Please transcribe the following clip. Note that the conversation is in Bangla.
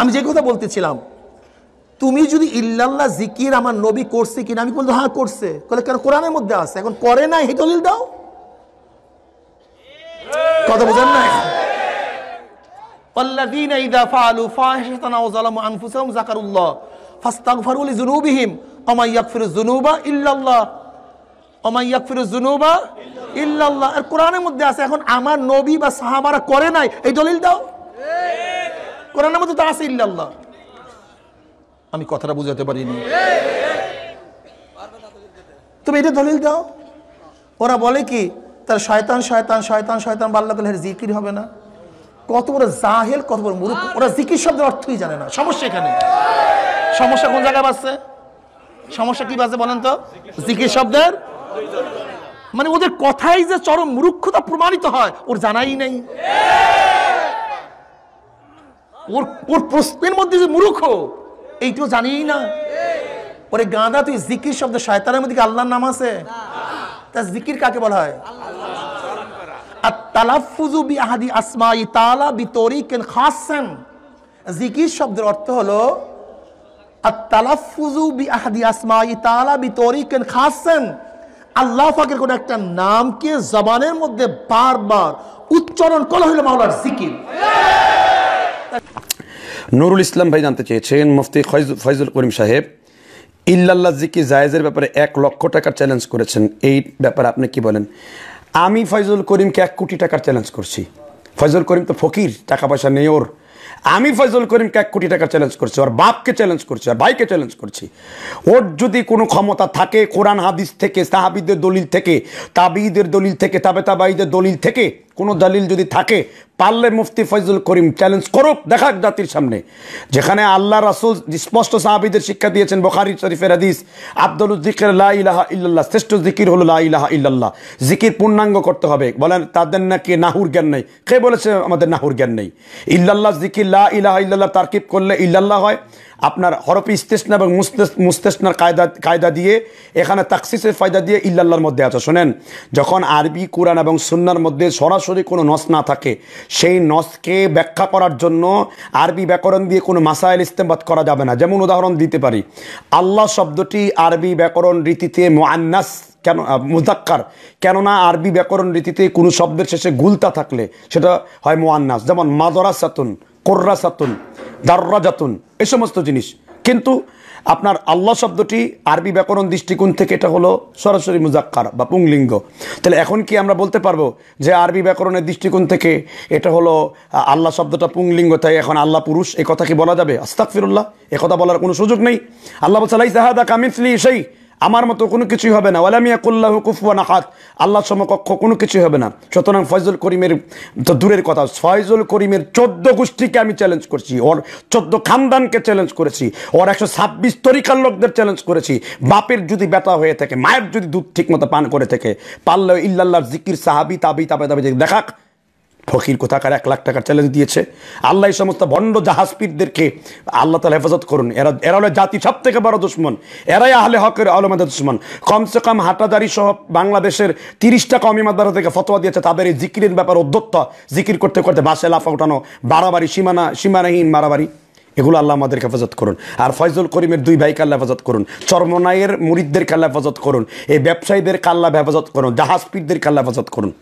আমি যে কথা বলতেছিলাম তুমি যদি ইল্লাল্লাহ জিকির আমার নবী করছে কিনা আমি বলতো হ্যাঁ করছে বলে কেন কোরআনের মধ্যে আছে এখন করে না হিদলিল দাও কথা বোঝান নাই فعلوا ظلموا ذكروا الله فاستغفروا لذنوبهم ومن يغفر الذنوب الله ومن يغفر الذنوب الله মধ্যে আছে এখন আমার নবী বা সাহাবারা করে নাই এই দলিল দাও কোরআনের মধ্যে তো আছে ইল্লাল্লাহ আমি কথাটা বুঝাতে পারিনি তুমি এটা দলিল দাও ওরা বলে কি তার শয়তান শয়তান শয়তান শয়তান বাল্লাহ হের জিকির হবে না কত বড় জাহেল কত বড় মুরুখ ওরা জিকির শব্দের অর্থই জানে না সমস্যা এখানে সমস্যা কোন জায়গায় বাঁচছে সমস্যা কি বাজে বলেন তো জিকির শব্দের মানে ওদের কথাই যে চরম মুরুক্ষতা প্রমাণিত হয় ওর জানাই নেই ওর ওর প্রশ্নের মধ্যে যে মূর্খ এইটাও জানিই না পরে গাঁদা তুই জিকির শব্দ শয়তানের মধ্যে আল্লাহর নাম আছে তা জিকির কাকে বলা হয় আর তালাফুজু বি আহাদি আসমাই তালা বি কেন খাসেন জিকির শব্দের অর্থ হলো আর তালাফুজু বি আহাদি আসমাই তালা বি কেন খাসেন আল্লাহ ফাকের কোন একটা নামকে জবানের মধ্যে বারবার উচ্চারণ করা হলো মাওলার জিকির নুরুল ইসলাম ভাই জানতে চেয়েছেন মুফতি ফয়জুল করিম সাহেব ইল্লাল্লা জিকি জায়েজের ব্যাপারে এক লক্ষ টাকার চ্যালেঞ্জ করেছেন এই ব্যাপারে আপনি কি বলেন আমি ফয়জুল করিমকে এক কোটি টাকার চ্যালেঞ্জ করছি ফয়জুল করিম তো ফকির টাকা পয়সা নেই ওর আমি ফয়জুল করিমকে এক কোটি টাকা চ্যালেঞ্জ করছি ওর বাপকে চ্যালেঞ্জ করছি আর ভাইকে চ্যালেঞ্জ করছি ওর যদি কোনো ক্ষমতা থাকে কোরআন হাদিস থেকে সাহাবিদের দলিল থেকে তাবিদের দলিল থেকে তাবে তাবাইদের দলিল থেকে কোনো দলিল যদি থাকে পারলে মুফতি ফজল করিম চ্যালেঞ্জ করুক দেখাক জাতির সামনে যেখানে আল্লাহ রাসুল স্পষ্ট সাহাবিদের শিক্ষা দিয়েছেন বখারি শরীফের হাদিস আব্দুল জিকির লাহা ইল্লাহ শ্রেষ্ঠ জিকির হল লাহা ইল্লাহ জিকির পূর্ণাঙ্গ করতে হবে বলেন তাদের নাকি নাহুর জ্ঞান নেই কে বলেছে আমাদের নাহুর জ্ঞান নেই ইল্লাল্লাহ জিকির কি লা ইলাহা ইল্লাল্লাহ তারকিব করলে ইল্লাল্লাহ হয় আপনার হরফি ইস্তেসনা এবং মুস্তেসনার কায়দা কায়দা দিয়ে এখানে তাকসিসের ফায়দা দিয়ে ইল্লাল্লার মধ্যে আছে শোনেন যখন আরবি কোরআন এবং সুন্নার মধ্যে সরাসরি কোনো নস না থাকে সেই নসকে ব্যাখ্যা করার জন্য আরবি ব্যাকরণ দিয়ে কোনো মাসাইল ইস্তেমবাদ করা যাবে না যেমন উদাহরণ দিতে পারি আল্লাহ শব্দটি আরবি ব্যাকরণ রীতিতে মোয়ান্নাস কেন মুজাক্কার কেননা আরবি ব্যাকরণ রীতিতে কোনো শব্দের শেষে গুলতা থাকলে সেটা হয় মোয়ান্নাস যেমন সাতুন সাতুন দাররা জাতুন এ সমস্ত জিনিস কিন্তু আপনার আল্লাহ শব্দটি আরবি ব্যাকরণ দৃষ্টিকোণ থেকে এটা হলো সরাসরি মুজাক্কার বা পুংলিঙ্গ তাহলে এখন কি আমরা বলতে পারবো যে আরবি ব্যাকরণের দৃষ্টিকোণ থেকে এটা হলো আল্লাহ শব্দটা পুংলিঙ্গ তাই এখন আল্লাহ পুরুষ এ কথা কি বলা যাবে আস্তাক ফিরুল্লাহ এ কথা বলার কোনো সুযোগ নেই আল্লাহ সালাই সাহাদা কামিফলি সেই আমার মতো কোনো কিছুই হবে না মিয়া কুল্লাহ না হাত আল্লাহ সমকক্ষ কোনো কিছুই হবে না সুতরাং ফয়জুল করিমের তো দূরের কথা ফয়জুল করিমের চোদ্দ গোষ্ঠীকে আমি চ্যালেঞ্জ করছি ওর চোদ্দ খানদানকে চ্যালেঞ্জ করেছি ওর একশো ছাব্বিশ তরিকার লোকদের চ্যালেঞ্জ করেছি বাপের যদি ব্যথা হয়ে থাকে মায়ের যদি দুধ ঠিক মতো পান করে থাকে পাল্লা ইল্লাল্লাহ জিকির সাহাবি তাবি তাবে তাবি দেখাক ফকির কোথাকার এক লাখ টাকার চ্যালেঞ্জ দিয়েছে আল্লাহ এই সমস্ত ভণ্ড জাহাজপীরদেরকে আল্লাহ তালা হেফাজত করুন এরা এরা হলো জাতি সব থেকে বড় দুশ্মন এরাই আহলে হকের আলমাদের দুশ্মন কমসে কম হাটাদারি সহ বাংলাদেশের তিরিশটা কমি মাদ্রাসা থেকে ফতোয়া দিয়েছে তাদের এই জিকিরের ব্যাপার অধ্যত্ত জিকির করতে করতে বাসে লাফা উঠানো বাড়াবাড়ি সীমানা সীমানাহীন মারাবাড়ি এগুলো আল্লাহ আমাদের হেফাজত করুন আর ফয়জুল করিমের দুই ভাই কাল্লা হেফাজত করুন চর্মনায়ের মুরিদদের কাল্লা হেফাজত করুন এই ব্যবসায়ীদের কাল্লা হেফাজত করুন জাহাজপীরদের কাল্লা হেফাজত করুন